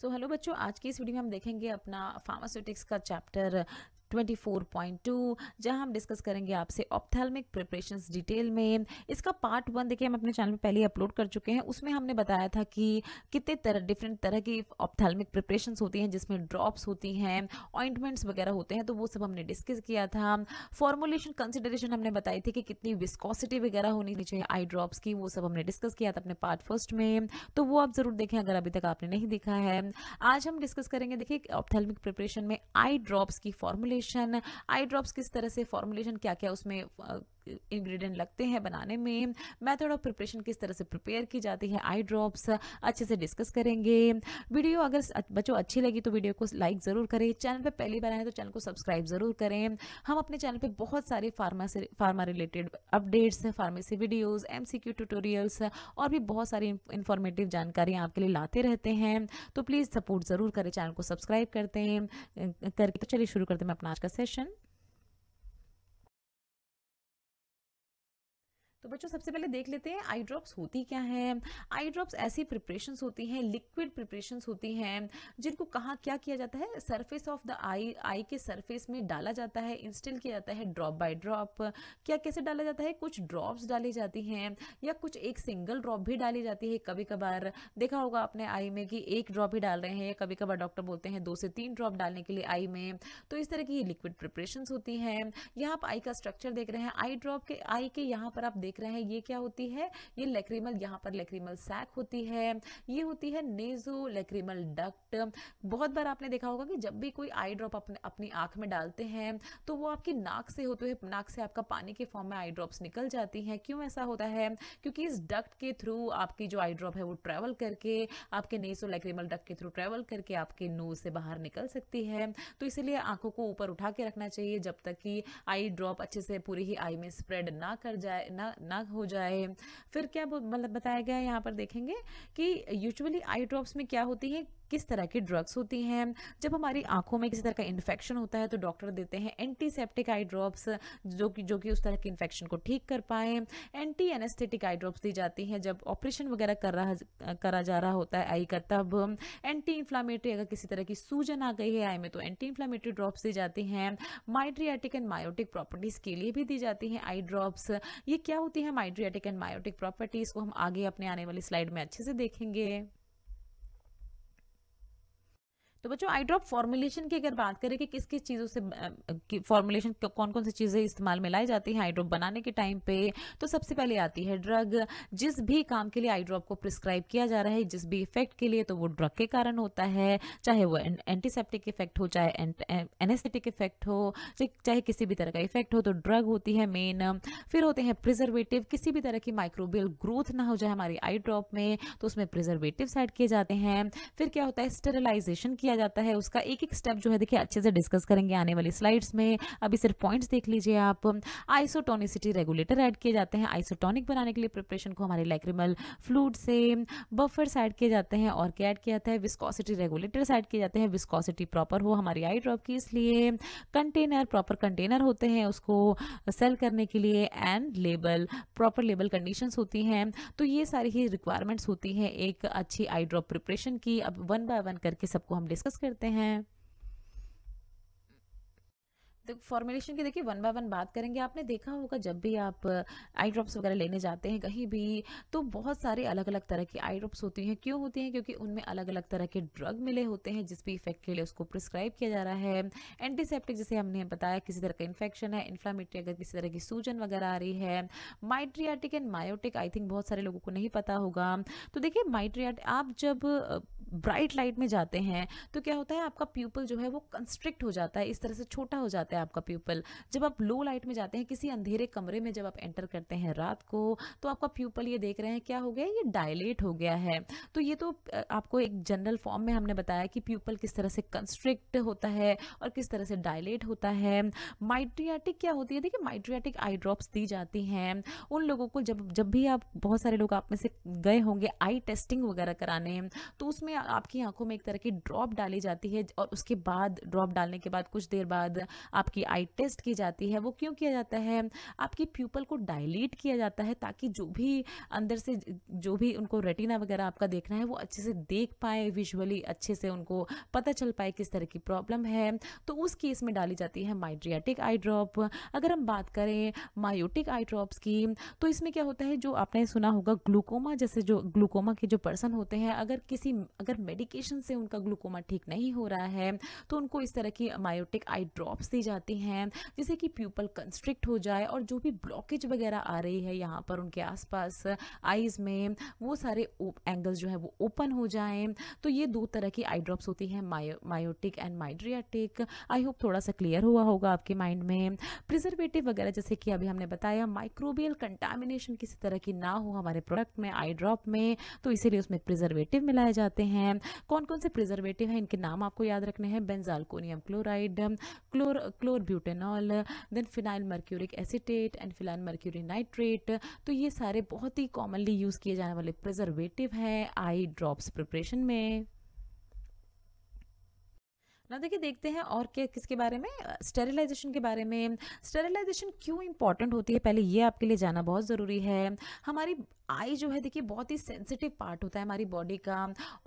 so hello बच्चों आज की इस वीडियो में हम देखेंगे अपना फार्मास्यूटिक्स का चैप्टर 24.2 जहां हम डिस्कस करेंगे आपसे ऑप्थेलमिक प्रिपरेशंस डिटेल में इसका पार्ट वन देखिए हम अपने चैनल पे पहले अपलोड कर चुके हैं उसमें हमने बताया था कि कितने तरह डिफरेंट तरह की ऑप्थेलमिक प्रिपरेशंस होती हैं जिसमें ड्रॉप्स होती हैं ऑइंटमेंट्स वगैरह होते हैं तो वो सब हमने डिस्कस किया था फॉर्मुलेशन कंसिडरेशन हमने बताई थी कि कितनी विस्कॉसिटी वगैरह होनी चाहिए आई ड्रॉप्स की वो सब हमने डिस्कस किया था अपने पार्ट फर्स्ट में तो वो आप ज़रूर देखें अगर अभी तक आपने नहीं देखा है आज हम डिस्कस करेंगे देखिए ऑप्थेलमिक प्रिपरेशन में आई ड्रॉप्स की फॉर्मुलेशन फॉर्मुलेशन आई ड्रॉप्स किस तरह से फॉर्मुलेशन क्या क्या उसमें इंग्रेडिएंट लगते हैं बनाने में मेथड ऑफ प्रिपरेशन किस तरह से प्रिपेयर की जाती है आई ड्रॉप्स अच्छे से डिस्कस करेंगे वीडियो अगर बच्चों अच्छी लगी तो वीडियो को लाइक ज़रूर करें चैनल पर पहली बार आए तो चैनल को सब्सक्राइब ज़रूर करें हम अपने चैनल पर बहुत सारे फार्मा से pharma related updates pharmacy videos M tutorials और भी बहुत सारी इन्फॉर्मेटिव जानकारियाँ आपके लिए लाते रहते हैं तो प्लीज़ सपोर्ट ज़रूर करें चैनल को सब्सक्राइब करते हैं करके तो चलिए शुरू करते हैं मैं अपना आज का सेशन तो बच्चों सबसे पहले देख लेते हैं आई ड्रॉप्स होती क्या हैं आई ड्रॉप्स ऐसी प्रिपरेशंस होती हैं लिक्विड प्रिपरेशंस होती हैं जिनको कहाँ क्या किया जाता है surface of the eye eye के सरफेस में डाला जाता है इंस्टिल किया जाता है ड्रॉप बाय ड्रॉप क्या कैसे डाला जाता है कुछ ड्रॉप्स डाली जाती हैं या कुछ एक सिंगल ड्रॉप भी डाली जाती है कभी कभार देखा होगा आपने आई में कि एक ड्रॉप ही डाल रहे हैं कभी कभार डॉक्टर बोलते हैं दो से तीन ड्रॉप डालने के लिए आई में तो इस तरह की ये लिक्विड प्रिपरेशन होती हैं यहाँ आप आई का स्ट्रक्चर देख रहे हैं आई ड्रॉप के आई के यहाँ पर आप देख देख रहे हैं ये क्या होती है ये लेक्रीमल यहाँ पर लेक्रीमल सैक होती है ये होती है नेजो लेक्रीमल डक्ट बहुत बार आपने देखा होगा कि जब भी कोई आई ड्रॉप अपने अपनी आँख में डालते हैं तो वो आपकी नाक से होते हुए नाक से आपका पानी के फॉर्म में आई ड्रॉप्स निकल जाती हैं क्यों ऐसा होता है क्योंकि इस डक्ट के थ्रू आपकी जो आई ड्रॉप है वो ट्रैवल करके आपके नेजो लेक्रीमल डक्ट के थ्रू ट्रैवल करके आपके नोज से बाहर निकल सकती है तो इसीलिए आंखों को ऊपर उठा के रखना चाहिए जब तक कि आई ड्रॉप अच्छे से पूरी ही आई में स्प्रेड ना कर जाए ना ना हो जाए फिर क्या मतलब बताया गया यहाँ पर देखेंगे कि यूजुअली आई ड्रॉप्स में क्या होती है किस तरह की ड्रग्स होती हैं जब हमारी आंखों में किसी तरह का इन्फेक्शन होता है तो डॉक्टर देते हैं एंटीसेप्टिक आई ड्रॉप्स जो कि जो कि उस तरह के इन्फेक्शन को ठीक कर पाए एंटी एनेस्थेटिक आई ड्रॉप्स दी जाती हैं जब ऑपरेशन वगैरह कर रहा करा जा रहा होता है आई का तब एंटी इन्फ्लामेटरी अगर किसी तरह की सूजन आ गई है आई में तो एंटी इन्फ्लामेटरी ड्रॉप्स दी जाती हैं माइड्रियाटिक एंड मायोटिक प्रॉपर्टीज़ के लिए भी दी जाती हैं आई ड्रॉप्स ये क्या होती है माइड्रियाटिक एंड मायोटिक प्रॉपर्टीज़ को हम आगे अपने आने वाली स्लाइड में अच्छे से देखेंगे तो बच्चों आई ड्रॉप फॉर्मुलेशन की अगर बात करें कि किस किस चीज़ों से फॉर्मुलेशन कौन कौन सी चीज़ें इस्तेमाल में लाई जाती हैं आई ड्रॉप बनाने के टाइम पे तो सबसे पहले आती है ड्रग जिस भी काम के लिए आई ड्रॉप को प्रिस्क्राइब किया जा रहा है जिस भी इफेक्ट के लिए तो वो ड्रग के कारण होता है चाहे वो एंटीसेप्टिक इफेक्ट हो चाहे एनेस्थेटिक इफेक्ट हो चाहे किसी भी तरह का इफेक्ट हो तो ड्रग होती है मेन फिर होते हैं प्रिजर्वेटिव किसी भी तरह की माइक्रोबियल ग्रोथ ना हो जाए हमारी आई ड्रॉप में तो उसमें प्रिजर्वेटिव ऐड किए जाते हैं फिर क्या होता है स्टेरलाइजेशन किया किया जाता है उसका एक एक स्टेप जो है देखिए अच्छे से डिस्कस करेंगे आने वाली स्लाइड्स में अभी सिर्फ पॉइंट्स देख लीजिए आप आइसोटोनिसिटी रेगुलेटर ऐड किए जाते हैं आइसोटोनिक बनाने के लिए प्रिपरेशन को हमारे लैक्रिमल फ्लूड से बफर्स ऐड किए जाते हैं और क्या ऐड किया जाता है विस्कॉसिटी रेगुलेटर्स ऐड किए जाते हैं विस्कॉसिटी प्रॉपर हो हमारी आई ड्रॉप की इसलिए कंटेनर प्रॉपर कंटेनर होते हैं उसको सेल करने के लिए and label proper label conditions होती हैं तो ये सारी ही रिक्वायरमेंट्स होती हैं एक अच्छी आई ड्रॉप प्रिपरेशन की अब वन बाय वन करके सबको हम डिस्कस करते हैं तो फॉर्मुलेशन की देखिए वन बाय वन बात करेंगे आपने देखा होगा जब भी आप आई uh, ड्रॉप्स वगैरह लेने जाते हैं कहीं भी तो बहुत सारे अलग अलग तरह की आई ड्रॉप्स होती हैं क्यों होती हैं क्योंकि उनमें अलग अलग तरह के ड्रग मिले होते हैं जिस भी इफेक्ट के लिए उसको प्रिस्क्राइब किया जा रहा है एंटीसेप्टिक जैसे हमने बताया किसी तरह का इन्फेक्शन है इन्फ्लामेटरी अगर किसी तरह की सूजन वगैरह आ रही है mydriatic and miotic I think बहुत सारे लोगों को नहीं पता होगा तो देखिए माइट्रिया आप जब ब्राइट uh, लाइट में जाते हैं तो क्या होता है आपका प्यूपल जो है वो कंस्ट्रिक्ट हो जाता है इस तरह से छोटा हो जाता है है आपका प्यूपल जब आप लो लाइट में जाते हैं किसी अंधेरे कमरे में जब आप एंटर करते हैं रात को तो आपका प्यूपल ये देख रहे हैं क्या हो गया ये डायलेट हो गया है तो ये तो आपको एक जनरल फॉर्म में हमने बताया कि प्यूपल किस तरह से कंस्ट्रिक्ट होता है और किस तरह से डायलेट होता है माइट्रियाटिक क्या होती है देखिए माइट्रियाटिक आई ड्रॉप्स दी जाती हैं उन लोगों को जब जब भी आप बहुत सारे लोग आप में से गए होंगे आई टेस्टिंग वगैरह कराने तो उसमें आपकी आंखों में एक तरह की ड्रॉप डाली जाती है और उसके बाद ड्रॉप डालने के बाद कुछ देर बाद आपकी आई टेस्ट की जाती है वो क्यों किया जाता है आपकी प्यूपल को डायलीट किया जाता है ताकि जो भी अंदर से जो भी उनको रेटिना वगैरह आपका देखना है वो अच्छे से देख पाए विजुअली अच्छे से उनको पता चल पाए किस तरह की प्रॉब्लम है तो उस केस में डाली जाती है माइड्रियाटिक आई ड्रॉप अगर हम बात करें मायोटिक आई ड्रॉप्स की तो इसमें क्या होता है जो आपने सुना होगा ग्लूकोमा जैसे जो ग्लूकोमा के जो पर्सन होते हैं अगर किसी अगर मेडिकेशन से उनका ग्लूकोमा ठीक नहीं हो रहा है तो उनको इस तरह की मायोटिक आई ड्रॉप्स दी जाते हैं जिससे कि प्यूपल कंस्ट्रिक्ट हो जाए और जो भी ब्लॉकेज वगैरह आ रही है यहाँ पर उनके आसपास आईज़ में वो सारे एंगल्स जो है वो ओपन हो जाएं तो ये दो तरह की आई ड्रॉप्स होती हैं माओ miotic and mydriatic I hope थोड़ा सा क्लियर हुआ होगा आपके माइंड में प्रिजर्वेटिव वगैरह जैसे कि अभी हमने बताया माइक्रोबियल कंटामिनेशन किसी तरह की ना हो हमारे प्रोडक्ट में आई ड्रॉप में तो इसीलिए उसमें प्रिजर्वेटिव मिलाए जाते हैं कौन कौन से प्रिजर्वेटिव हैं इनके नाम आपको याद रखने हैं benzalkonium chloride chlor chlorobutanol then phenyl mercuric acetate and phenyl mercury nitrate तो ये सारे बहुत ही कॉमनली यूज़ किए जाने वाले प्रिजर्वेटिव हैं आई ड्रॉप्स प्रिपरेशन में ना देखिए देखते हैं और क्या किसके बारे में स्टेरिलाइजेशन के बारे में स्टेरिलाइजेशन क्यों इंपॉर्टेंट होती है पहले ये आपके लिए जाना बहुत ज़रूरी है हमारी आई जो है देखिए बहुत ही सेंसिटिव पार्ट होता है हमारी बॉडी का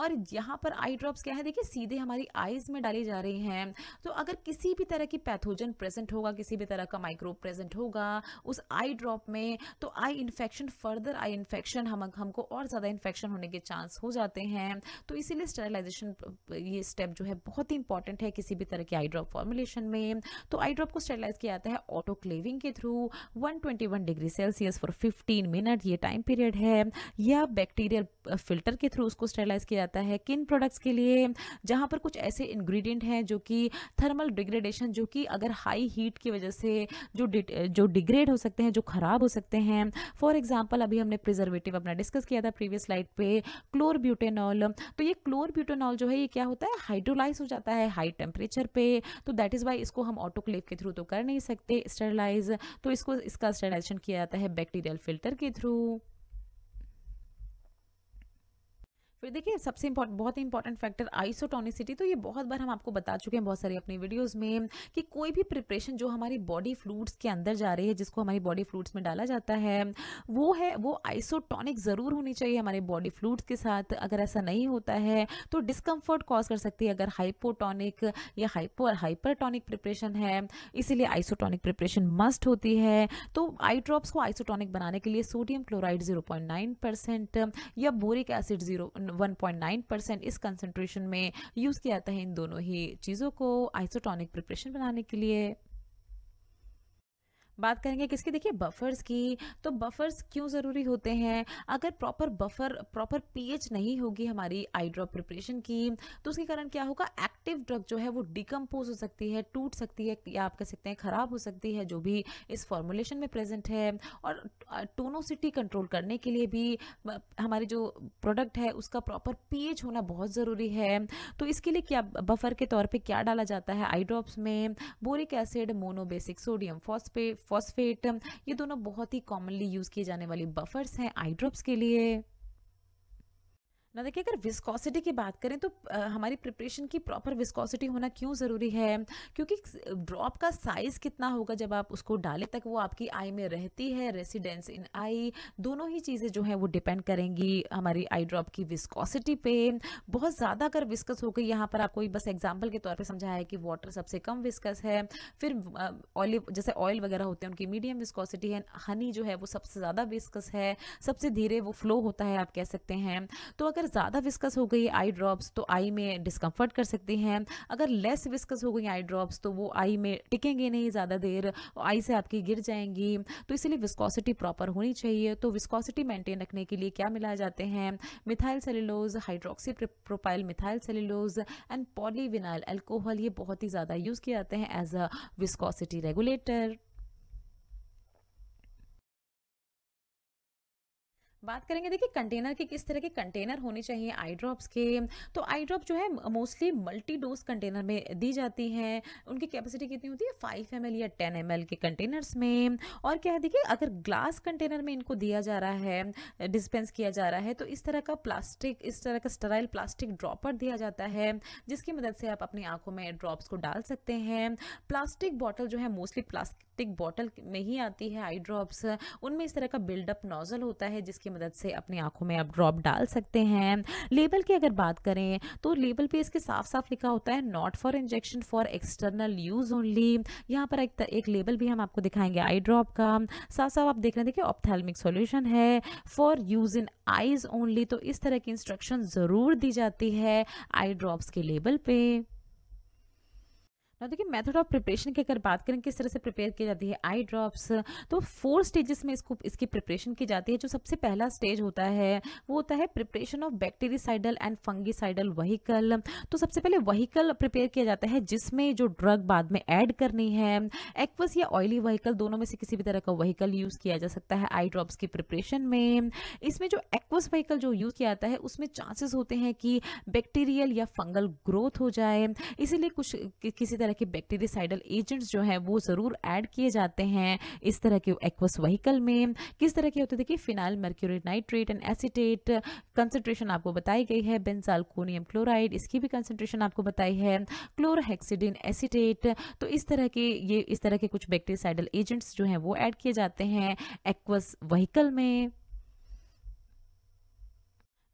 और यहाँ पर आई ड्रॉप्स क्या है देखिए सीधे हमारी आईज़ में डाली जा रही हैं तो अगर किसी भी तरह की पैथोजन प्रेजेंट होगा किसी भी तरह का माइक्रोब प्रेजेंट होगा उस आई ड्रॉप में तो eye infection further eye infection हम हमको और ज़्यादा इन्फेक्शन होने के चांस हो जाते हैं तो इसीलिए स्टेरिलाइजेशन ये स्टेप जो है बहुत ही इंपॉर्टेंट इंपॉर्टेंट है किसी भी तरह के आई ड्रॉप फॉर्मुलेशन में तो आई ड्रॉप को स्टेलाइज किया जाता है ऑटोक्लेविंग के through 121 degree Celsius for 15 minute ये टाइम पीरियड है या बैक्टीरियल फिल्टर uh, के थ्रू उसको स्टेलाइज किया जाता है किन प्रोडक्ट्स के लिए जहाँ पर कुछ ऐसे इन्ग्रीडियंट हैं जो कि थर्मल डिग्रेडेशन जो कि अगर हाई हीट की वजह से जो uh, जो डिग्रेड हो सकते हैं जो ख़राब हो सकते हैं फॉर एग्जाम्पल अभी हमने प्रिजर्वेटिव अपना डिस्कस किया था प्रीवियस स्लाइड पे क्लोरब्यूटेनॉल तो ये क्लोरब्यूटेनॉल जो है ये क्या होता है हाइड्रोलाइज हो जाता है हाई टेम्परेचर पे तो दैट इज़ वाई इसको हम ऑटोक्लेव के थ्रू तो कर नहीं सकते स्टरलाइज तो इसको इसका स्टरलाइजेशन किया जाता है बैक्टीरियल फिल्टर के थ्रू फिर देखिए सबसे इम्पॉर्टेंट बहुत ही इंपॉर्टेंट फैक्टर आइसोटोनिसिटी तो ये बहुत बार हम आपको बता चुके हैं बहुत सारी अपनी वीडियोस में कि कोई भी प्रिपरेशन जो हमारी बॉडी फ्लूड्स के अंदर जा रही है जिसको हमारी बॉडी फ्लूड्स में डाला जाता है वो है वो आइसोटोनिक ज़रूर होनी चाहिए हमारे बॉडी फ्लूड्स के साथ अगर ऐसा नहीं होता है तो डिस्कम्फर्ट कॉज कर सकती है अगर हाइपोटोनिक या हाइपो हाइपरटोनिक प्रिपरेशन है इसीलिए आइसोटोनिक प्रिपरेशन मस्ट होती है तो आई ड्रॉप्स को आइसोटोनिक बनाने के लिए sodium chloride zero point nine percent या बोरिक एसिड जीरो 1.9 परसेंट इस कंसेंट्रेशन में यूज़ किया जाता है इन दोनों ही चीज़ों को आइसोटॉनिक प्रिपरेशन बनाने के लिए बात करेंगे किसके देखिए बफर्स की तो बफर्स क्यों ज़रूरी होते हैं अगर प्रॉपर बफर प्रॉपर पीएच नहीं होगी हमारी आई ड्रॉप प्रिपरेशन की तो उसके कारण क्या होगा एक्टिव ड्रग जो है वो डिकम्पोज हो सकती है टूट सकती है या आप कह सकते हैं ख़राब हो सकती है जो भी इस फॉर्मुलेशन में प्रेजेंट है और टोनोसिटी कंट्रोल करने के लिए भी हमारे जो प्रोडक्ट है उसका प्रॉपर पी होना बहुत ज़रूरी है तो इसके लिए क्या बफर के तौर पर क्या डाला जाता है आई ड्रॉप्स में boric acid monobasic sodium phosphate phosphate ये दोनों बहुत ही कॉमनली यूज़ किए जाने वाली बफर्स हैं आई ड्रॉप्स के लिए ना देखिए अगर विस्कोसिटी की बात करें तो आ, हमारी प्रिपरेशन की प्रॉपर विस्कोसिटी होना क्यों ज़रूरी है क्योंकि ड्रॉप का साइज़ कितना होगा जब आप उसको डालें तक वो आपकी आई में रहती है रेसिडेंस इन आई दोनों ही चीज़ें जो हैं वो डिपेंड करेंगी हमारी आई ड्रॉप की विस्कोसिटी पे बहुत ज़्यादा अगर विस्कस हो गई यहाँ पर आपको बस एग्जाम्पल के तौर पर समझाया है कि वाटर सबसे कम विस्कस है फिर ऑलिव जैसे ऑयल वगैरह होते हैं उनकी मीडियम विस्कॉसिटी है हनी जो है वो सबसे ज़्यादा विस्कस है सबसे धीरे वो फ्लो होता है आप कह सकते हैं तो अगर ज़्यादा विस्कस हो गई आई ड्रॉप्स तो आई में डिस्कम्फर्ट कर सकते हैं अगर लेस विस्कस हो गई आई ड्रॉप्स तो वो आई में टिकेंगे नहीं ज़्यादा देर आई से आपकी गिर जाएंगी तो इसीलिए विस्कॉसिटी प्रॉपर होनी चाहिए तो विस्कॉसिटी मेंटेन रखने के लिए क्या मिलाए जाते हैं methyl cellulose hydroxy propyl methyl cellulose and polyvinyl alcohol ये बहुत ही ज़्यादा यूज़ किए जाते हैं एज अ विस्कॉसिटी रेगुलेटर बात करेंगे देखिए कंटेनर के किस तरह के कंटेनर होने चाहिए आई ड्रॉप्स के तो आई ड्रॉप जो है मोस्टली मल्टी डोज कंटेनर में दी जाती हैं उनकी कैपेसिटी कितनी होती है फाइव एम या टेन एम के कंटेनर्स में और क्या है देखिए अगर ग्लास कंटेनर में इनको दिया जा रहा है डिस्पेंस किया जा रहा है तो इस तरह का प्लास्टिक इस तरह का स्टराइल प्लास्टिक ड्रॉपर दिया जाता है जिसकी मदद से आप अपनी आंखों में ड्रॉप्स को डाल सकते हैं प्लास्टिक बॉटल जो है मोस्टली प्लास्टिक टिक बॉटल में ही आती है आई ड्रॉप्स उनमें इस तरह का बिल्डअप नोज़ल होता है जिसकी मदद से अपनी आँखों में आप ड्रॉप डाल सकते हैं लेबल की अगर बात करें तो लेबल पे इसके साफ साफ लिखा होता है not for injection for external use only यहाँ पर एक, एक लेबल भी हम आपको दिखाएंगे आई ड्रॉप का साफ साफ आप देख रहे हैं देखिए ऑप्थेलमिक सोल्यूशन है for use in eyes only तो इस तरह की इंस्ट्रक्शन ज़रूर दी जाती है आई ड्रॉप्स के लेबल पे ना देखिए मेथड ऑफ प्रिपरेशन की अगर बात करें किस तरह से प्रिपेयर की जाती है आई ड्रॉप्स तो फोर स्टेजेस में इसको इसकी प्रिपरेशन की जाती है जो सबसे पहला स्टेज होता है वो होता है preparation of bactericidal and fungicidal vehicle तो सबसे पहले वहीकल प्रिपेयर किया जाता है जिसमें जो ड्रग बाद में ऐड करनी है एक्वस या ऑयली वहीकल दोनों में से किसी भी तरह का वहीकल यूज़ किया जा सकता है आई ड्रॉप्स की प्रिपरेशन में इसमें जो एक्वस वहीकल जो यूज़ किया जाता है उसमें चांसेस होते हैं कि बैक्टीरियल या फंगल ग्रोथ हो जाए इसीलिए कुछ किसी तरह तरह के बैक्टीरियासाइडल एजेंट्स जो हैं वो ज़रूर ऐड किए जाते हैं इस तरह के एक्वस वहीकल में किस तरह के होते देखिए phenyl mercurate nitrate and acetate concentration आपको बताई गई है बेंसालकोनियम क्लोराइड इसकी भी कंसनट्रेशन आपको बताई है क्लोरहेक्सीडिन एसिटेट तो इस तरह के ये इस तरह के कुछ बैक्टीरियासाइडल एजेंट्स जो हैं वो ऐड किए जाते हैं एक्वस वहीकल में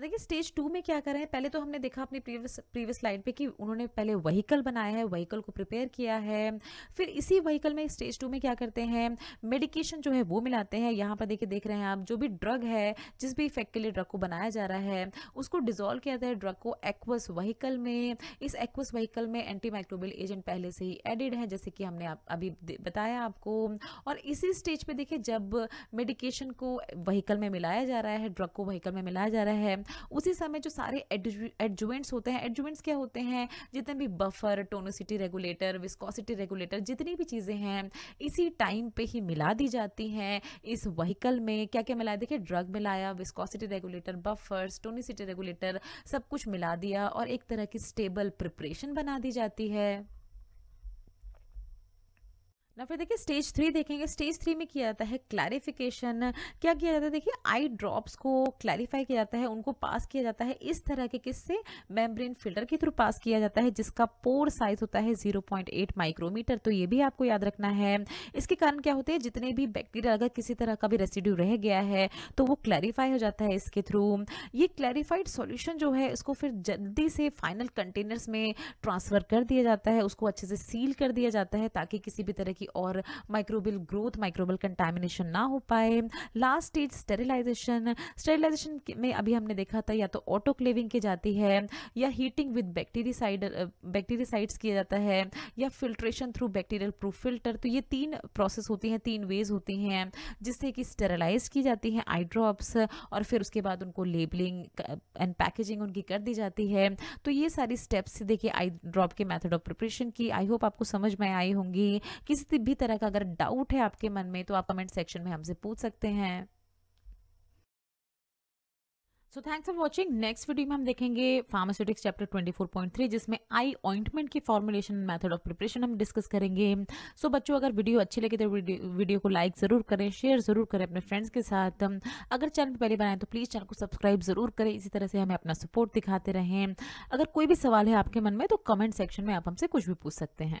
देखिए स्टेज टू में क्या कर रहे हैं पहले तो हमने देखा अपनी प्रीवियस प्रीवियस स्लाइड पे कि उन्होंने पहले वहीकल बनाया है वहीकल को प्रिपेयर किया है फिर इसी वहीकल में स्टेज टू में क्या करते हैं मेडिकेशन जो है वो मिलाते हैं यहाँ पर देखिए देख रहे हैं आप जो भी ड्रग है जिस भी इफेक्ट के लिए ड्रग को बनाया जा रहा है उसको डिजोल्व किया जाता है ड्रग को एक्वस वहीकल में इस एक्वस वहीकल में एंटी माइक्रोबिल एजेंट पहले से ही एडिड है जैसे कि हमने आप अभी बताया आपको और इसी स्टेज पर देखिए जब मेडिकेशन को वहीकल में मिलाया जा रहा है ड्रग को वहीकल में मिलाया जा रहा है उसी समय जो सारे एडजुएंट्स होते हैं एडजुएंट्स क्या होते हैं जितने भी buffer tonicity regulator viscosity regulator जितनी भी चीज़ें हैं इसी टाइम पे ही मिला दी जाती हैं इस वहीकल में क्या क्या मिलाया देखिए ड्रग मिलाया viscosity regulator buffers tonicity regulator सब कुछ मिला दिया और एक तरह की स्टेबल प्रिपरेशन बना दी जाती है ना फिर देखिए स्टेज थ्री देखेंगे स्टेज थ्री में किया जाता है क्लैरिफिकेशन क्या किया जाता है देखिए आई ड्रॉप्स को क्लैरिफाई किया जाता है उनको पास किया जाता है इस तरह के किससे मेम्ब्रेन फिल्टर के थ्रू पास किया जाता है जिसका पोर साइज होता है 0.8 माइक्रोमीटर तो ये भी आपको याद रखना है इसके कारण क्या होते हैं जितने भी बैक्टीरिया अगर किसी तरह का भी रेसिड्यू रह गया है तो वो क्लैरिफाई हो जाता है इसके थ्रू ये क्लैरिफाइड सोल्यूशन जो है इसको फिर जल्दी से फाइनल कंटेनर्स में ट्रांसफ़र कर दिया जाता है उसको अच्छे से सील कर दिया जाता है ताकि किसी भी तरह की और माइक्रोबियल ग्रोथ माइक्रोबियल कंटेमिनेशन ना हो पाए लास्ट स्टेज स्टेरिलाइजेशन स्टेरिलाइजेशन में अभी हमने देखा था या तो ऑटोक्लेविंग की जाती है या हीटिंग विद बैक्टीरियाइड बैक्टीरियाइड्स किया जाता है या filtration through bacterial proof filter तो ये तीन प्रोसेस होती हैं तीन वेज होती हैं जिससे कि स्टेरलाइज की जाती हैं आई ड्रॉप्स और फिर उसके बाद उनको लेबलिंग एंड पैकेजिंग उनकी कर दी जाती है तो ये सारी स्टेप्स देखिए आई ड्रॉप के मैथड ऑफ प्रिपरेशन की आई होप आपको समझ में आई होंगी किसी किसी भी तरह का अगर डाउट है आपके मन में तो आप कमेंट सेक्शन में हमसे पूछ सकते हैं so thanks for watching next video में हम देखेंगे फार्मास्यूटिक्स चैप्टर 24.3 जिसमें आई ऑइंटमेंट की फॉर्मुलेशन मेथड ऑफ प्रिपरेशन हम डिस्कस करेंगे सो so, बच्चों अगर वीडियो अच्छी लगे तो वीडियो को लाइक ज़रूर करें शेयर ज़रूर करें अपने फ्रेंड्स के साथ अगर चैनल पहले बनाए तो प्लीज़ चैनल को सब्सक्राइब ज़रूर करें इसी तरह से हमें अपना सपोर्ट दिखाते रहें अगर कोई भी सवाल है आपके मन में तो कमेंट सेक्शन में आप हमसे कुछ भी पूछ सकते हैं